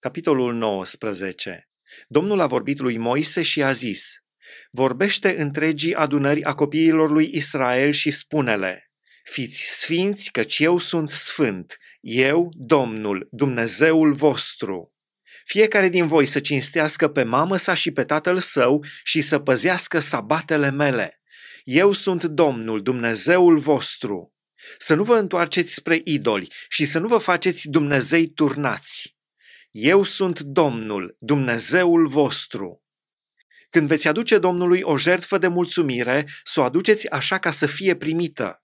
Capitolul 19. Domnul a vorbit lui Moise și a zis, Vorbește întregii adunări a copiilor lui Israel și spune-le, Fiți sfinți, căci eu sunt sfânt, eu, Domnul, Dumnezeul vostru. Fiecare din voi să cinstească pe mamă sa și pe tatăl său și să păzească sabatele mele. Eu sunt Domnul, Dumnezeul vostru. Să nu vă întoarceți spre idoli și să nu vă faceți Dumnezei turnați eu sunt Domnul, Dumnezeul vostru. Când veți aduce Domnului o jertfă de mulțumire, să o aduceți așa ca să fie primită.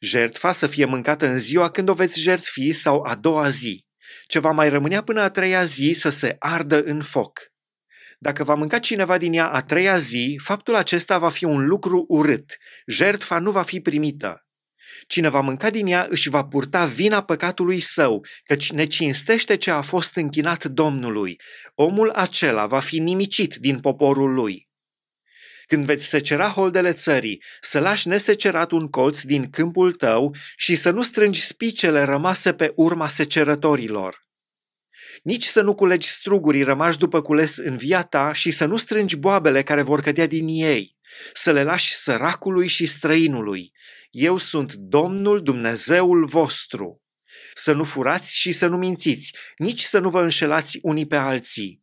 Jertfa să fie mâncată în ziua când o veți jertfi sau a doua zi. Ce va mai rămânea până a treia zi să se ardă în foc. Dacă va mânca cineva din ea a treia zi, faptul acesta va fi un lucru urât. Jertfa nu va fi primită. Cine va mânca din ea își va purta vina păcatului său, căci ne cinstește ce a fost închinat Domnului. Omul acela va fi nimicit din poporul lui. Când veți secera holdele țării, să lași nesecerat un colț din câmpul tău și să nu strângi spicele rămase pe urma secerătorilor nici să nu culegi strugurii rămași după cules în viața ta și să nu strângi boabele care vor cădea din ei să le lași săracului și străinului. Eu sunt Domnul Dumnezeul vostru. Să nu furați și să nu mințiți, nici să nu vă înșelați unii pe alții.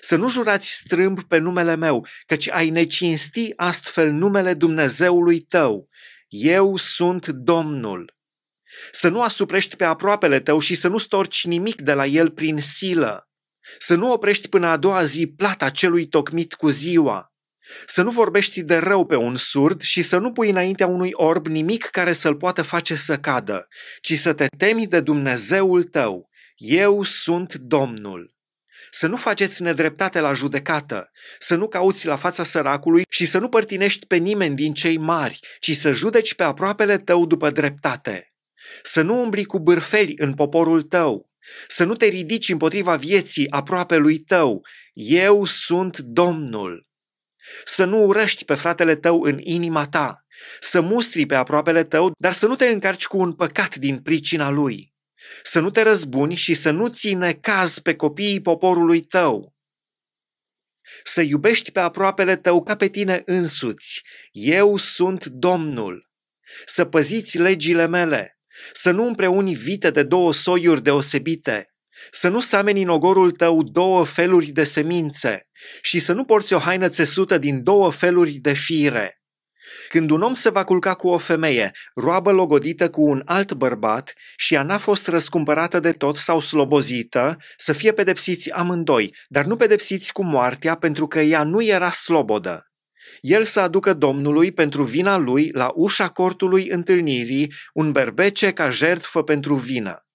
Să nu jurați strâmb pe numele meu, căci ai necinsti astfel numele Dumnezeului tău. Eu sunt Domnul. Să nu asuprești pe aproapele tău și să nu storci nimic de la el prin silă. Să nu oprești până a doua zi plata celui tocmit cu ziua. Să nu vorbești de rău pe un surd și să nu pui înaintea unui orb nimic care să-l poată face să cadă, ci să te temi de Dumnezeul tău. Eu sunt Domnul. Să nu faceți nedreptate la judecată, să nu cauți la fața săracului și să nu părtinești pe nimeni din cei mari, ci să judeci pe aproapele tău după dreptate. Să nu umbli cu bârfeli în poporul tău, să nu te ridici împotriva vieții lui tău. Eu sunt Domnul. Să nu urăști pe fratele tău în inima ta, să mustri pe aproapele tău, dar să nu te încarci cu un păcat din pricina lui, să nu te răzbuni și să nu ține caz pe copiii poporului tău. Să iubești pe aproapele tău ca pe tine însuți. Eu sunt Domnul. Să păziți legile mele, să nu împreuni vite de două soiuri deosebite, să nu sameni în ogorul tău două feluri de semințe și să nu porți o haină țesută din două feluri de fire. Când un om se va culca cu o femeie, roabă logodită cu un alt bărbat și ea n-a fost răscumpărată de tot sau slobozită, să fie pedepsiți amândoi, dar nu pedepsiți cu moartea pentru că ea nu era slobodă. El să aducă Domnului pentru vina lui la ușa cortului întâlnirii un berbece ca jertfă pentru vină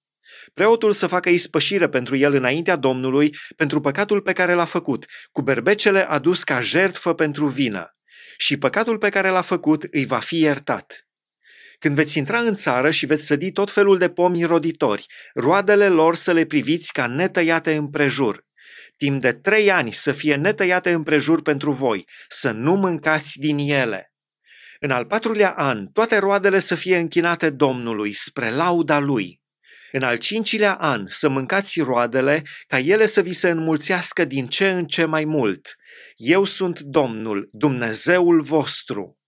preotul să facă ispășire pentru el înaintea Domnului pentru păcatul pe care l-a făcut, cu berbecele adus ca jertfă pentru vină. Și păcatul pe care l-a făcut îi va fi iertat. Când veți intra în țară și veți sădi tot felul de pomi roditori, roadele lor să le priviți ca netăiate în prejur. Timp de trei ani să fie netăiate în prejur pentru voi, să nu mâncați din ele. În al patrulea an, toate roadele să fie închinate Domnului, spre lauda Lui. În al cincilea an să mâncați roadele, ca ele să vi se înmulțească din ce în ce mai mult. Eu sunt Domnul, Dumnezeul vostru.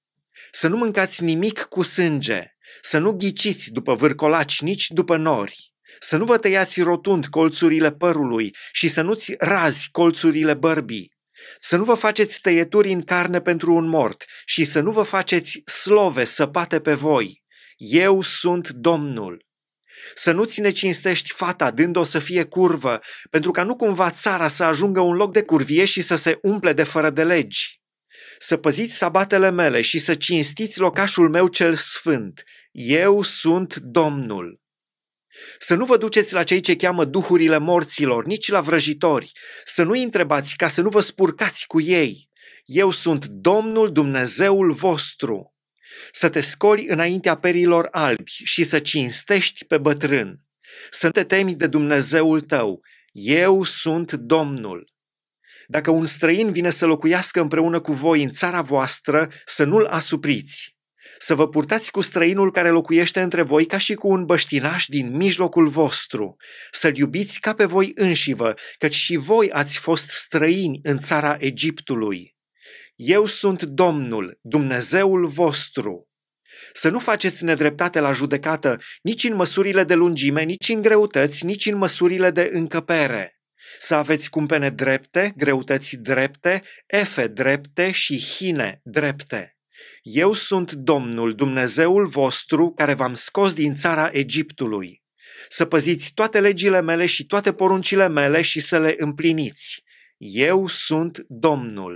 Să nu mâncați nimic cu sânge, să nu ghiciți după vârcolaci, nici după nori. Să nu vă tăiați rotund colțurile părului și să nu-ți razi colțurile bărbii. Să nu vă faceți tăieturi în carne pentru un mort și să nu vă faceți slove săpate pe voi. Eu sunt Domnul. Să nu ține cinstești fata dând-o să fie curvă, pentru ca nu cumva țara să ajungă un loc de curvie și să se umple de fără de legi. Să păziți sabatele mele și să cinstiți locașul meu cel sfânt. Eu sunt Domnul. Să nu vă duceți la cei ce cheamă duhurile morților, nici la vrăjitori. Să nu întrebați ca să nu vă spurcați cu ei. Eu sunt Domnul Dumnezeul vostru să te scoli înaintea perilor albi și să cinstești pe bătrân, să te temi de Dumnezeul tău, eu sunt Domnul. Dacă un străin vine să locuiască împreună cu voi în țara voastră, să nu-l asupriți. Să vă purtați cu străinul care locuiește între voi ca și cu un băștinaș din mijlocul vostru. Să-l iubiți ca pe voi înșivă, căci și voi ați fost străini în țara Egiptului. Eu sunt Domnul, Dumnezeul vostru. Să nu faceți nedreptate la judecată nici în măsurile de lungime, nici în greutăți, nici în măsurile de încăpere. Să aveți cumpene drepte, greutăți drepte, efe drepte și hine drepte. Eu sunt Domnul, Dumnezeul vostru, care v-am scos din țara Egiptului. Să păziți toate legile mele și toate poruncile mele și să le împliniți. Eu sunt Domnul.